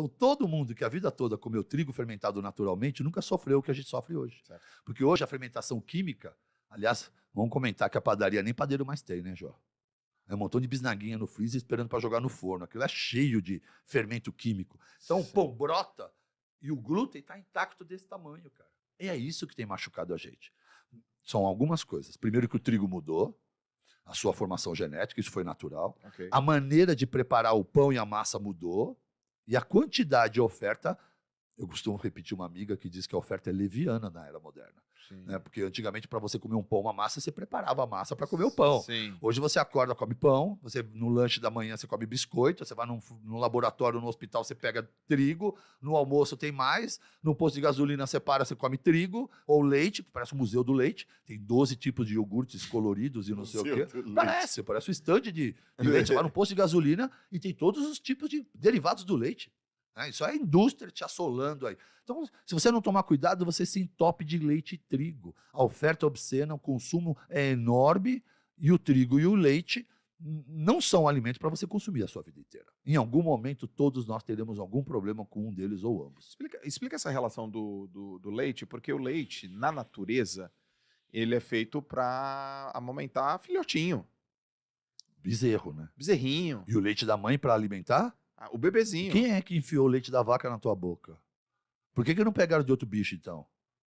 Então, todo mundo que a vida toda comeu trigo fermentado naturalmente nunca sofreu o que a gente sofre hoje. Certo. Porque hoje a fermentação química, aliás, vamos comentar que a padaria nem padeiro mais tem, né, Jó? É um montão de bisnaguinha no freezer esperando para jogar no forno. Aquilo é cheio de fermento químico. Então, o pão brota e o glúten está intacto desse tamanho, cara. E é isso que tem machucado a gente. São algumas coisas. Primeiro que o trigo mudou, a sua formação genética, isso foi natural. Okay. A maneira de preparar o pão e a massa mudou. E a quantidade de oferta eu costumo repetir uma amiga que diz que a oferta é leviana na era moderna. Né? Porque antigamente, para você comer um pão, uma massa, você preparava a massa para comer o pão. Sim. Hoje você acorda, come pão, você no lanche da manhã você come biscoito, você vai num, num laboratório, no hospital, você pega trigo, no almoço tem mais, no posto de gasolina você para, você come trigo ou leite, parece o um museu do leite, tem 12 tipos de iogurtes coloridos e não sei o quê. Parece, parece um stand de, de leite. Você vai no posto de gasolina e tem todos os tipos de derivados do leite. Né? Isso é a indústria te assolando aí. Então, se você não tomar cuidado, você se entope de leite e trigo. A oferta é obscena, o consumo é enorme e o trigo e o leite não são alimentos para você consumir a sua vida inteira. Em algum momento, todos nós teremos algum problema com um deles ou ambos. Explica, explica essa relação do, do, do leite, porque o leite, na natureza, ele é feito para amamentar filhotinho. Bezerro, né? Bezerrinho. E o leite da mãe para alimentar? Ah, o bebezinho. Quem é que enfiou o leite da vaca na tua boca? Por que, que não pegaram de outro bicho, então?